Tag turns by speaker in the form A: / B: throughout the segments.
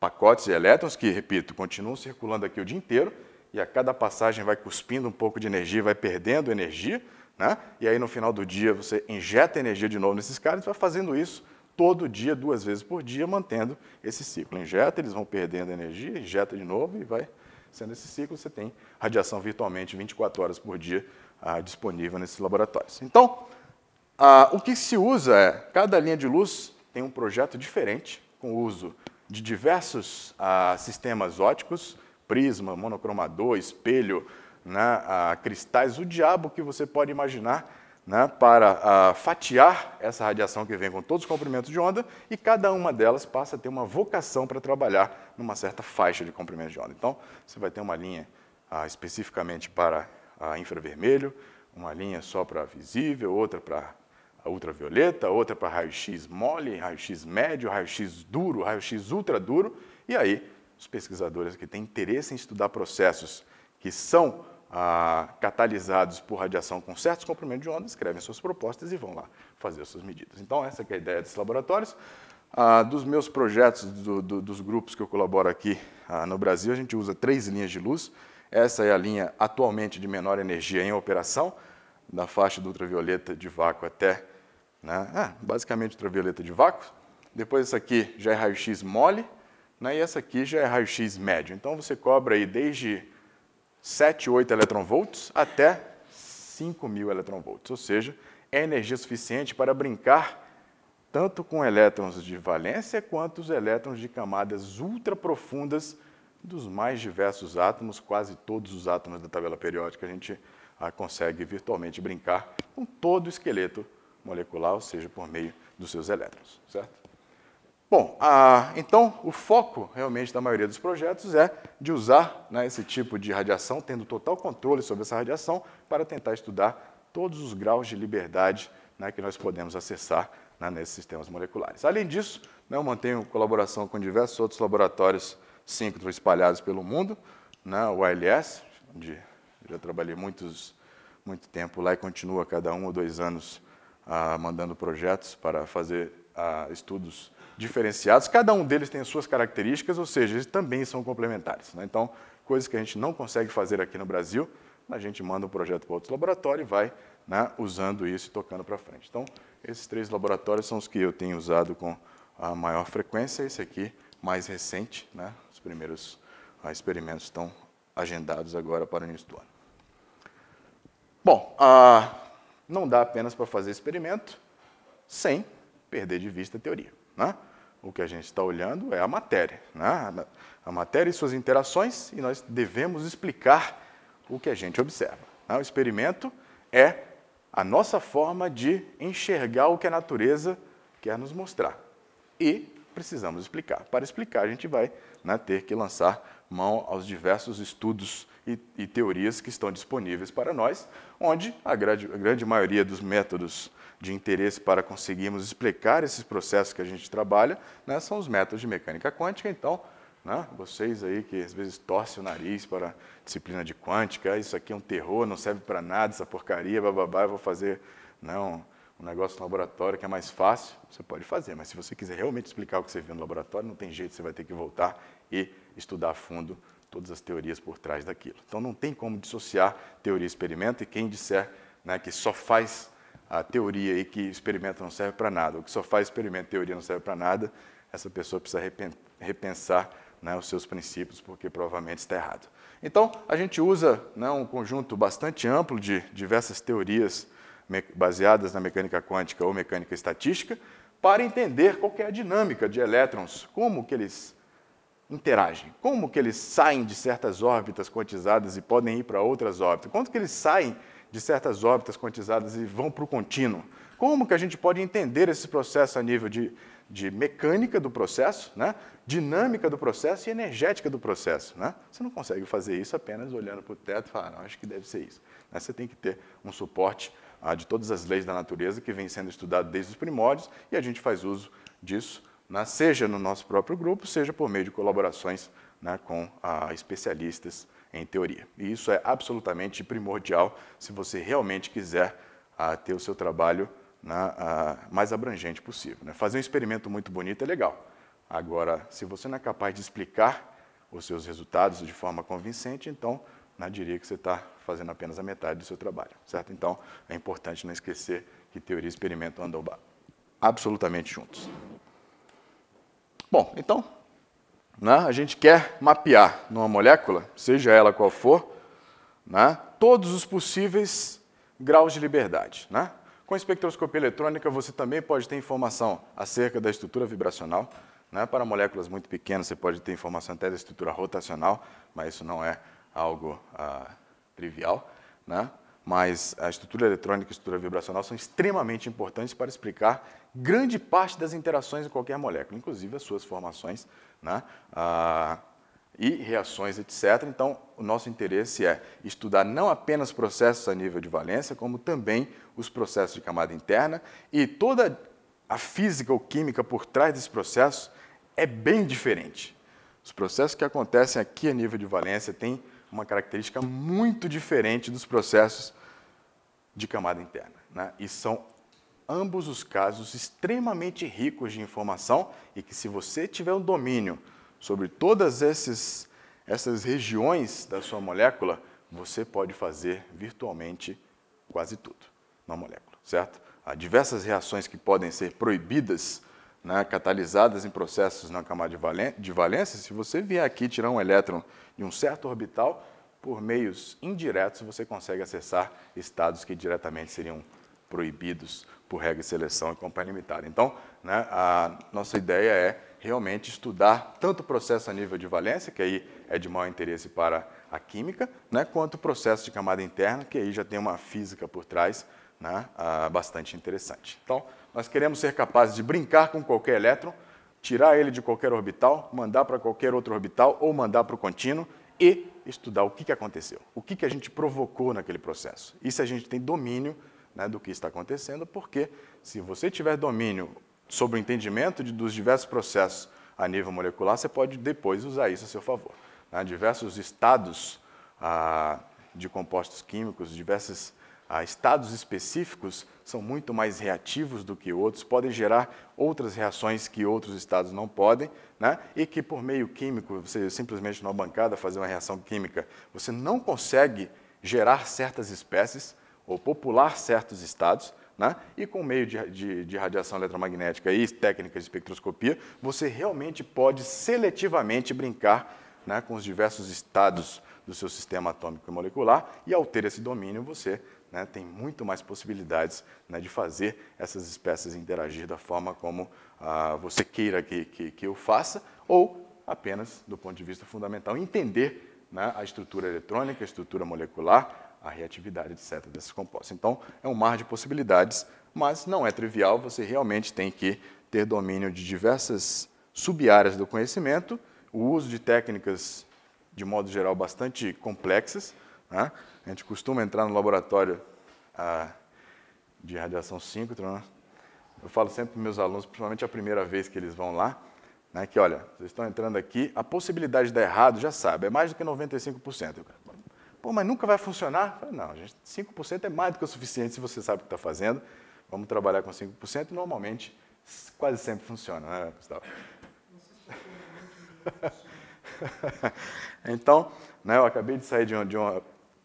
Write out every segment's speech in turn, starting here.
A: Pacotes e elétrons que, repito, continuam circulando aqui o dia inteiro e a cada passagem vai cuspindo um pouco de energia, vai perdendo energia, né? E aí no final do dia você injeta energia de novo nesses caras e vai fazendo isso todo dia, duas vezes por dia, mantendo esse ciclo. Injeta, eles vão perdendo energia, injeta de novo e vai Sendo esse ciclo, você tem radiação virtualmente 24 horas por dia ah, disponível nesses laboratórios. Então, ah, o que se usa é, cada linha de luz tem um projeto diferente, com o uso de diversos ah, sistemas óticos, prisma, monocromador, espelho, né, ah, cristais, o diabo que você pode imaginar né, para uh, fatiar essa radiação que vem com todos os comprimentos de onda e cada uma delas passa a ter uma vocação para trabalhar numa certa faixa de comprimento de onda. Então, você vai ter uma linha uh, especificamente para uh, infravermelho, uma linha só para visível, outra para ultravioleta, outra para raio-x mole, raio-x médio, raio-x duro, raio-x ultra duro, e aí os pesquisadores que têm interesse em estudar processos que são ah, catalisados por radiação com certos comprimentos de onda, escrevem suas propostas e vão lá fazer suas medidas. Então, essa é a ideia desses laboratórios. Ah, dos meus projetos, do, do, dos grupos que eu colaboro aqui ah, no Brasil, a gente usa três linhas de luz. Essa é a linha atualmente de menor energia em operação, da faixa do ultravioleta de vácuo até, né, ah, basicamente, ultravioleta de vácuo. Depois, essa aqui já é raio-x mole, né, e essa aqui já é raio-x médio. Então, você cobra aí desde 7, 8 eletronvolts até 5 mil eletronvolts, ou seja, é energia suficiente para brincar tanto com elétrons de valência quanto os elétrons de camadas ultra profundas dos mais diversos átomos, quase todos os átomos da tabela periódica a gente ah, consegue virtualmente brincar com todo o esqueleto molecular, ou seja, por meio dos seus elétrons, certo? Bom, a, então o foco realmente da maioria dos projetos é de usar né, esse tipo de radiação, tendo total controle sobre essa radiação, para tentar estudar todos os graus de liberdade né, que nós podemos acessar né, nesses sistemas moleculares. Além disso, né, eu mantenho colaboração com diversos outros laboratórios síncronos espalhados pelo mundo, né, o ALS, onde já trabalhei muitos, muito tempo lá e continua cada um ou dois anos ah, mandando projetos para fazer ah, estudos diferenciados. Cada um deles tem suas características, ou seja, eles também são complementares. Né? Então, coisas que a gente não consegue fazer aqui no Brasil, a gente manda o um projeto para outro laboratório e vai né, usando isso e tocando para frente. Então, esses três laboratórios são os que eu tenho usado com a maior frequência. Esse aqui, mais recente, né, os primeiros ah, experimentos estão agendados agora para o início do ano. Bom, ah, não dá apenas para fazer experimento sem perder de vista a teoria. Né? O que a gente está olhando é a matéria, né? a matéria e suas interações, e nós devemos explicar o que a gente observa. Né? O experimento é a nossa forma de enxergar o que a natureza quer nos mostrar. E precisamos explicar. Para explicar, a gente vai né, ter que lançar mão aos diversos estudos e, e teorias que estão disponíveis para nós, onde a grande, a grande maioria dos métodos de interesse para conseguirmos explicar esses processos que a gente trabalha né, são os métodos de mecânica quântica. Então, né, vocês aí que às vezes torcem o nariz para a disciplina de quântica, ah, isso aqui é um terror, não serve para nada essa porcaria, bababá, eu vou fazer né, um, um negócio no laboratório que é mais fácil, você pode fazer, mas se você quiser realmente explicar o que você viu no laboratório, não tem jeito, você vai ter que voltar e estudar a fundo todas as teorias por trás daquilo. Então não tem como dissociar teoria e experimento, e quem disser né, que só faz a teoria e que experimento não serve para nada, ou que só faz experimento e teoria não serve para nada, essa pessoa precisa repensar né, os seus princípios, porque provavelmente está errado. Então, a gente usa né, um conjunto bastante amplo de diversas teorias baseadas na mecânica quântica ou mecânica estatística para entender qual é a dinâmica de elétrons, como que eles interagem? Como que eles saem de certas órbitas quantizadas e podem ir para outras órbitas? Quanto que eles saem de certas órbitas quantizadas e vão para o contínuo? Como que a gente pode entender esse processo a nível de, de mecânica do processo, né? dinâmica do processo e energética do processo? Né? Você não consegue fazer isso apenas olhando para o teto e falar, não, acho que deve ser isso. Né? você tem que ter um suporte ah, de todas as leis da natureza que vem sendo estudado desde os primórdios e a gente faz uso disso né, seja no nosso próprio grupo, seja por meio de colaborações né, com ah, especialistas em teoria. E isso é absolutamente primordial se você realmente quiser ah, ter o seu trabalho né, ah, mais abrangente possível. Né? Fazer um experimento muito bonito é legal. Agora, se você não é capaz de explicar os seus resultados de forma convincente, então né, diria que você está fazendo apenas a metade do seu trabalho, certo? Então, é importante não esquecer que teoria e experimento andam absolutamente juntos. Bom, então, né, a gente quer mapear numa molécula, seja ela qual for, né, todos os possíveis graus de liberdade. Né? Com espectroscopia eletrônica, você também pode ter informação acerca da estrutura vibracional. Né? Para moléculas muito pequenas, você pode ter informação até da estrutura rotacional, mas isso não é algo ah, trivial. Né? mas a estrutura eletrônica e a estrutura vibracional são extremamente importantes para explicar grande parte das interações em qualquer molécula, inclusive as suas formações né, ah, e reações, etc. Então, o nosso interesse é estudar não apenas processos a nível de valência, como também os processos de camada interna e toda a física ou química por trás desse processo é bem diferente. Os processos que acontecem aqui a nível de valência têm uma característica muito diferente dos processos de camada interna. Né? E são ambos os casos extremamente ricos de informação e que, se você tiver um domínio sobre todas esses, essas regiões da sua molécula, você pode fazer virtualmente quase tudo na molécula, certo? Há diversas reações que podem ser proibidas, né, catalisadas em processos na camada de valência. Se você vier aqui tirar um elétron de um certo orbital, por meios indiretos, você consegue acessar estados que diretamente seriam proibidos por regra de seleção e companhia limitada. Então, né, a nossa ideia é realmente estudar tanto o processo a nível de valência, que aí é de maior interesse para a química, né, quanto o processo de camada interna, que aí já tem uma física por trás né, bastante interessante. Então, nós queremos ser capazes de brincar com qualquer elétron, tirar ele de qualquer orbital, mandar para qualquer outro orbital ou mandar para o contínuo e estudar o que, que aconteceu, o que, que a gente provocou naquele processo. E se a gente tem domínio né, do que está acontecendo, porque se você tiver domínio sobre o entendimento de, dos diversos processos a nível molecular, você pode depois usar isso a seu favor. Né? Diversos estados ah, de compostos químicos, diversas a estados específicos são muito mais reativos do que outros, podem gerar outras reações que outros estados não podem, né? e que por meio químico, você simplesmente numa bancada fazer uma reação química, você não consegue gerar certas espécies ou popular certos estados, né? e com meio de, de, de radiação eletromagnética e técnicas de espectroscopia, você realmente pode seletivamente brincar né, com os diversos estados do seu sistema atômico e molecular, e ao ter esse domínio, você né, tem muito mais possibilidades né, de fazer essas espécies interagir da forma como ah, você queira que, que, que eu faça, ou apenas, do ponto de vista fundamental, entender né, a estrutura eletrônica, a estrutura molecular, a reatividade, etc., desses compostos. Então, é um mar de possibilidades, mas não é trivial, você realmente tem que ter domínio de diversas sub-áreas do conhecimento, o uso de técnicas de modo geral, bastante complexas. Né? A gente costuma entrar no laboratório ah, de radiação síncrona. Né? Eu falo sempre para meus alunos, principalmente a primeira vez que eles vão lá, né, que olha, vocês estão entrando aqui, a possibilidade de dar errado, já sabe, é mais do que 95%. Pô, mas nunca vai funcionar? Falo, Não, gente, 5% é mais do que o suficiente se você sabe o que está fazendo. Vamos trabalhar com 5% e normalmente quase sempre funciona, né, Gustavo? então, né, eu acabei de sair de uma, de, uma,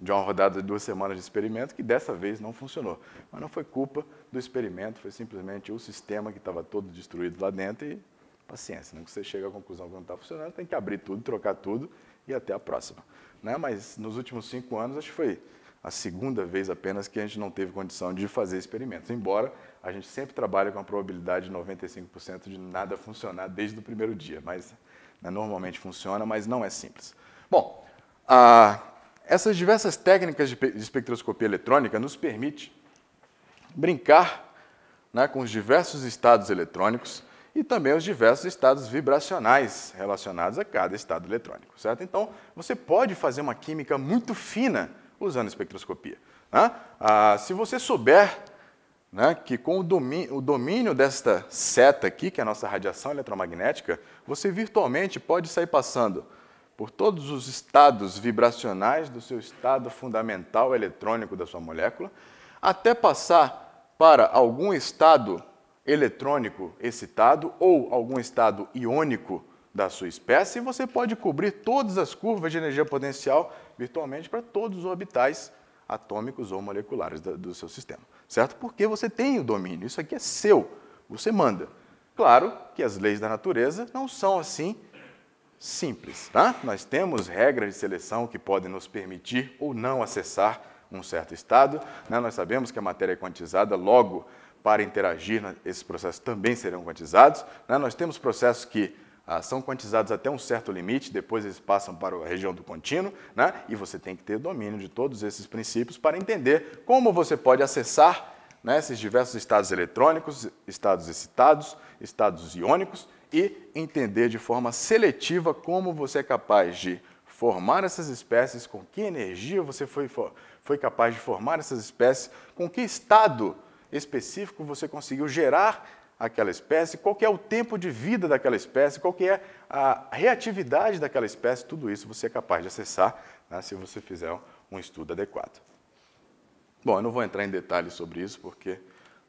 A: de uma rodada de duas semanas de experimento que dessa vez não funcionou. Mas não foi culpa do experimento, foi simplesmente o sistema que estava todo destruído lá dentro e paciência. que né? Você chega à conclusão que não está funcionando, tem que abrir tudo, trocar tudo e até a próxima. Né? Mas nos últimos cinco anos, acho que foi a segunda vez apenas que a gente não teve condição de fazer experimentos, embora a gente sempre trabalhe com a probabilidade de 95% de nada funcionar desde o primeiro dia, mas né? Normalmente funciona, mas não é simples. Bom, ah, essas diversas técnicas de espectroscopia eletrônica nos permite brincar né, com os diversos estados eletrônicos e também os diversos estados vibracionais relacionados a cada estado eletrônico, certo? Então, você pode fazer uma química muito fina usando espectroscopia. Né? Ah, se você souber né, que com o o domínio desta seta aqui, que é a nossa radiação eletromagnética, você virtualmente pode sair passando por todos os estados vibracionais do seu estado fundamental eletrônico da sua molécula, até passar para algum estado eletrônico excitado ou algum estado iônico da sua espécie, e você pode cobrir todas as curvas de energia potencial virtualmente para todos os orbitais atômicos ou moleculares do, seu sistema, certo? Porque você tem o domínio, isso aqui é seu, você manda. Claro que as leis da natureza não são assim simples, tá? Nós temos regras de seleção que podem nos permitir ou não acessar um certo estado, né? nós sabemos que a matéria é quantizada, logo, para interagir, esses processos também serão quantizados. Né? Nós temos processos que ah, são quantizados até um certo limite, depois eles passam para a região do contínuo, né? e você tem que ter domínio de todos esses princípios para entender como você pode acessar né, esses diversos estados eletrônicos, estados excitados, estados iônicos, e entender de forma seletiva como você é capaz de formar essas espécies, com que energia você foi, foi capaz de formar essas espécies, com que estado específico você conseguiu gerar aquela espécie, qual é o tempo de vida daquela espécie, qual é a reatividade daquela espécie, tudo isso você é capaz de acessar né, se você fizer um estudo adequado. Bom, eu não vou entrar em detalhes sobre isso, porque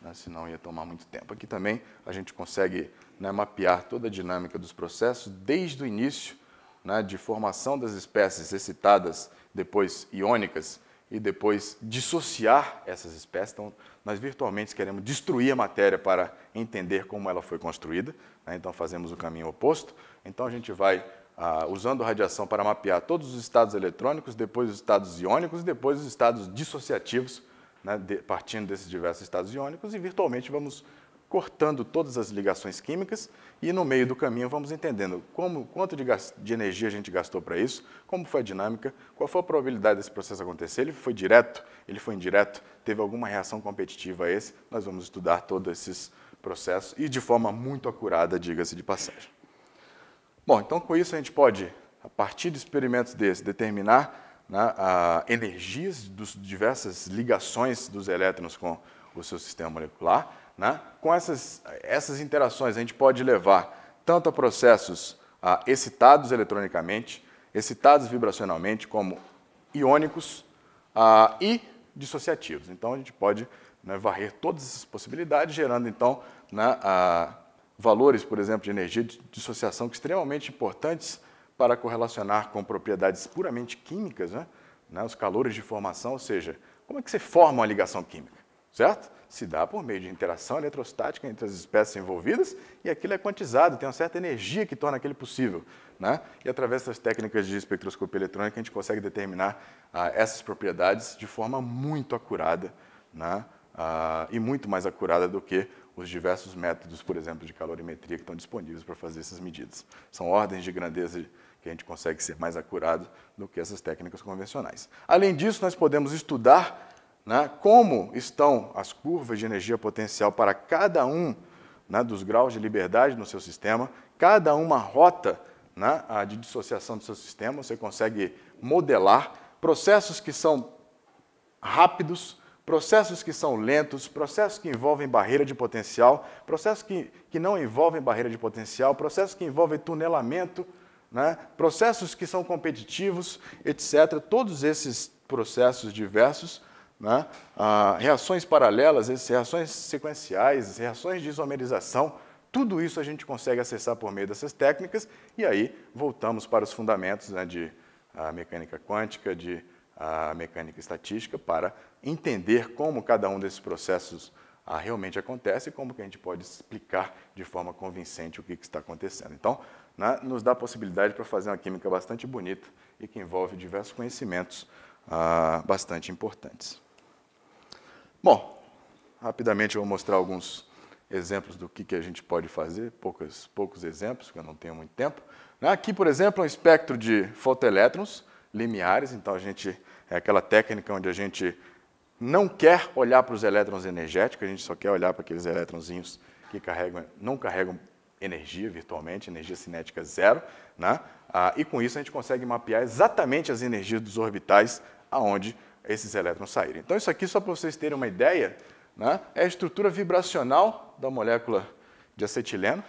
A: né, senão ia tomar muito tempo. Aqui também a gente consegue né, mapear toda a dinâmica dos processos desde o início né, de formação das espécies excitadas, depois iônicas, e depois dissociar essas espécies. Então, nós virtualmente queremos destruir a matéria para entender como ela foi construída, né? então fazemos o caminho oposto. Então, a gente vai ah, usando radiação para mapear todos os estados eletrônicos, depois os estados iônicos e depois os estados dissociativos, né? de, partindo desses diversos estados iônicos, e virtualmente vamos cortando todas as ligações químicas e no meio do caminho vamos entendendo como, quanto de, de energia a gente gastou para isso, como foi a dinâmica, qual foi a probabilidade desse processo acontecer, ele foi direto, ele foi indireto, teve alguma reação competitiva a esse, nós vamos estudar todos esses processos e de forma muito acurada, diga-se de passagem. Bom, então com isso a gente pode, a partir de experimentos desses, determinar né, a energias das diversas ligações dos elétrons com o seu sistema molecular, né? Com essas, essas interações, a gente pode levar tanto a processos ah, excitados eletronicamente, excitados vibracionalmente, como iônicos ah, e dissociativos. Então, a gente pode né, varrer todas essas possibilidades, gerando então né, ah, valores, por exemplo, de energia de dissociação que extremamente importantes para correlacionar com propriedades puramente químicas, né, né, os calores de formação, ou seja, como é que você forma uma ligação química? certo? Se dá por meio de interação eletrostática entre as espécies envolvidas e aquilo é quantizado, tem uma certa energia que torna aquilo possível. Né? E através das técnicas de espectroscopia eletrônica a gente consegue determinar ah, essas propriedades de forma muito acurada né? ah, e muito mais acurada do que os diversos métodos, por exemplo, de calorimetria que estão disponíveis para fazer essas medidas. São ordens de grandeza que a gente consegue ser mais acurado do que essas técnicas convencionais. Além disso, nós podemos estudar né, como estão as curvas de energia potencial para cada um né, dos graus de liberdade no seu sistema, cada uma rota né, de dissociação do seu sistema, você consegue modelar processos que são rápidos, processos que são lentos, processos que envolvem barreira de potencial, processos que, que não envolvem barreira de potencial, processos que envolvem tunelamento, né? processos que são competitivos, etc. Todos esses processos diversos né? ah, reações paralelas, reações sequenciais, reações de isomerização, tudo isso a gente consegue acessar por meio dessas técnicas e aí voltamos para os fundamentos né, de ah, mecânica quântica, de ah, mecânica estatística, para entender como cada um desses processos ah, realmente acontece e como que a gente pode explicar de forma convincente o que, que está acontecendo. Então, né, nos dá a possibilidade para fazer uma química bastante bonita e que envolve diversos conhecimentos ah, bastante importantes. Bom, rapidamente eu vou mostrar alguns exemplos do que, que a gente pode fazer, poucos, poucos exemplos, porque eu não tenho muito tempo. Né? Aqui, por exemplo, é um espectro de fotoelétrons limiares, então a gente é aquela técnica onde a gente não quer olhar para os elétrons energéticos, a gente só quer olhar para aqueles elétronzinhos que carregam, não carregam energia virtualmente, energia cinética zero, né? Ah, e com isso a gente consegue mapear exatamente as energias dos orbitais aonde esses elétrons saírem. Então, isso aqui, só para vocês terem uma ideia, né, é a estrutura vibracional da molécula de acetileno.